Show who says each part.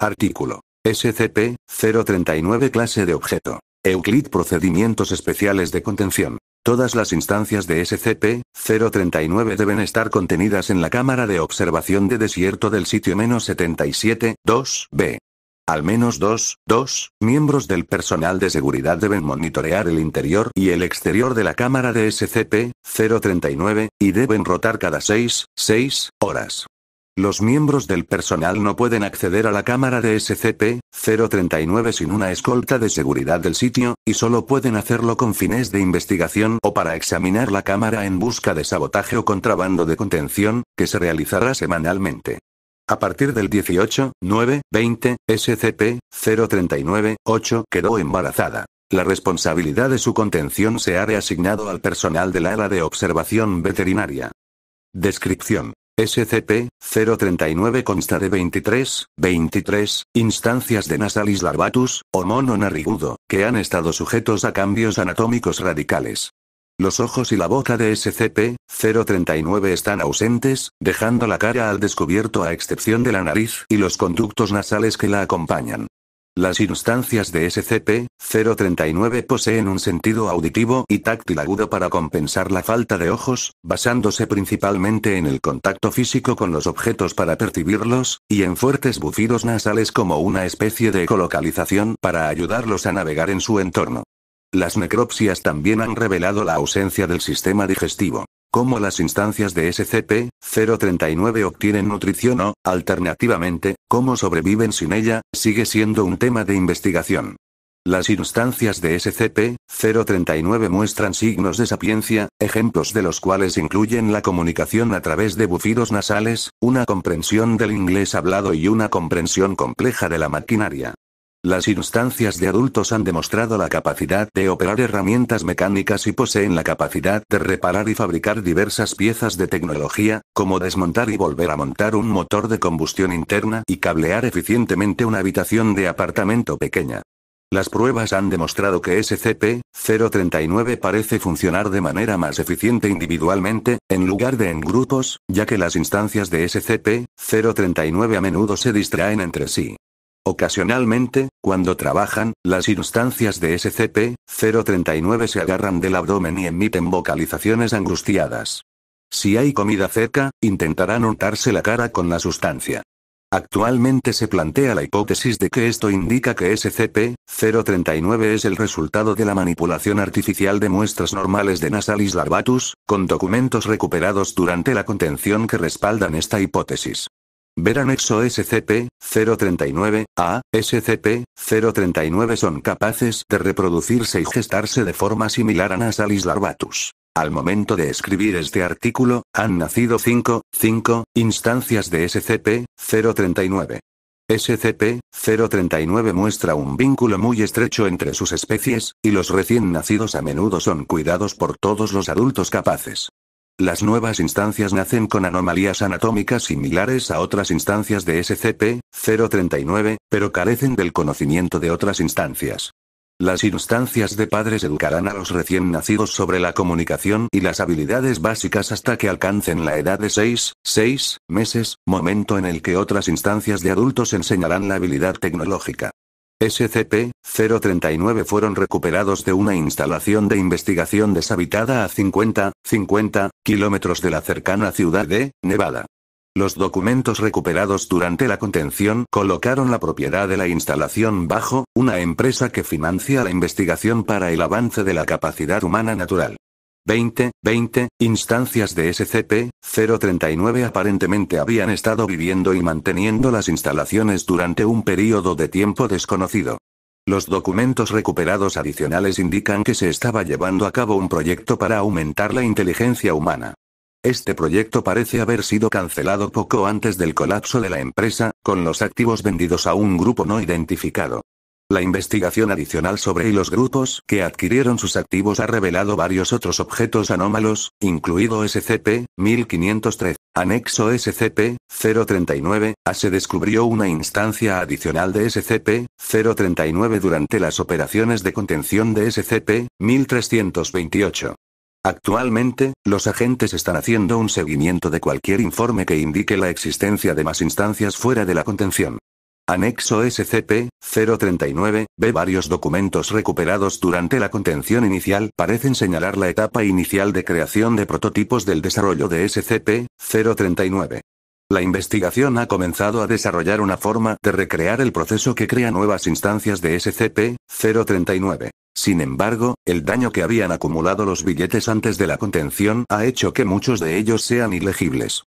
Speaker 1: Artículo. SCP-039 Clase de objeto. Euclid Procedimientos especiales de contención. Todas las instancias de SCP-039 deben estar contenidas en la cámara de observación de desierto del sitio menos 77-2B. Al menos dos, dos, miembros del personal de seguridad deben monitorear el interior y el exterior de la cámara de SCP-039, y deben rotar cada seis, 6, horas. Los miembros del personal no pueden acceder a la cámara de SCP-039 sin una escolta de seguridad del sitio, y solo pueden hacerlo con fines de investigación o para examinar la cámara en busca de sabotaje o contrabando de contención, que se realizará semanalmente. A partir del 18, 9, 20, SCP-039-8 quedó embarazada. La responsabilidad de su contención se ha reasignado al personal de la área de observación veterinaria. Descripción. SCP-039 consta de 23, 23 instancias de Nasalis larvatus, o mono narigudo, que han estado sujetos a cambios anatómicos radicales. Los ojos y la boca de SCP-039 están ausentes, dejando la cara al descubierto a excepción de la nariz y los conductos nasales que la acompañan. Las instancias de SCP-039 poseen un sentido auditivo y táctil agudo para compensar la falta de ojos, basándose principalmente en el contacto físico con los objetos para percibirlos, y en fuertes bufidos nasales como una especie de ecolocalización para ayudarlos a navegar en su entorno. Las necropsias también han revelado la ausencia del sistema digestivo cómo las instancias de SCP-039 obtienen nutrición o, alternativamente, cómo sobreviven sin ella, sigue siendo un tema de investigación. Las instancias de SCP-039 muestran signos de sapiencia, ejemplos de los cuales incluyen la comunicación a través de bufidos nasales, una comprensión del inglés hablado y una comprensión compleja de la maquinaria. Las instancias de adultos han demostrado la capacidad de operar herramientas mecánicas y poseen la capacidad de reparar y fabricar diversas piezas de tecnología, como desmontar y volver a montar un motor de combustión interna y cablear eficientemente una habitación de apartamento pequeña. Las pruebas han demostrado que SCP-039 parece funcionar de manera más eficiente individualmente, en lugar de en grupos, ya que las instancias de SCP-039 a menudo se distraen entre sí. Ocasionalmente, cuando trabajan, las instancias de SCP-039 se agarran del abdomen y emiten vocalizaciones angustiadas. Si hay comida cerca, intentarán untarse la cara con la sustancia. Actualmente se plantea la hipótesis de que esto indica que SCP-039 es el resultado de la manipulación artificial de muestras normales de Nasalis larvatus, con documentos recuperados durante la contención que respaldan esta hipótesis. Ver anexo SCP-039, A, SCP-039 son capaces de reproducirse y gestarse de forma similar a Nasalis larvatus. Al momento de escribir este artículo, han nacido 5, 5, instancias de SCP-039. SCP-039 muestra un vínculo muy estrecho entre sus especies, y los recién nacidos a menudo son cuidados por todos los adultos capaces. Las nuevas instancias nacen con anomalías anatómicas similares a otras instancias de SCP-039, pero carecen del conocimiento de otras instancias. Las instancias de padres educarán a los recién nacidos sobre la comunicación y las habilidades básicas hasta que alcancen la edad de 6, 6 meses, momento en el que otras instancias de adultos enseñarán la habilidad tecnológica. SCP-039 fueron recuperados de una instalación de investigación deshabitada a 50, 50 kilómetros de la cercana ciudad de Nevada. Los documentos recuperados durante la contención colocaron la propiedad de la instalación bajo una empresa que financia la investigación para el avance de la capacidad humana natural. 20, 20, instancias de SCP-039 aparentemente habían estado viviendo y manteniendo las instalaciones durante un período de tiempo desconocido. Los documentos recuperados adicionales indican que se estaba llevando a cabo un proyecto para aumentar la inteligencia humana. Este proyecto parece haber sido cancelado poco antes del colapso de la empresa, con los activos vendidos a un grupo no identificado. La investigación adicional sobre los grupos que adquirieron sus activos ha revelado varios otros objetos anómalos, incluido SCP-1503. Anexo SCP-039, A se descubrió una instancia adicional de SCP-039 durante las operaciones de contención de SCP-1328. Actualmente, los agentes están haciendo un seguimiento de cualquier informe que indique la existencia de más instancias fuera de la contención. Anexo SCP-039, ve varios documentos recuperados durante la contención inicial parecen señalar la etapa inicial de creación de prototipos del desarrollo de SCP-039. La investigación ha comenzado a desarrollar una forma de recrear el proceso que crea nuevas instancias de SCP-039. Sin embargo, el daño que habían acumulado los billetes antes de la contención ha hecho que muchos de ellos sean ilegibles.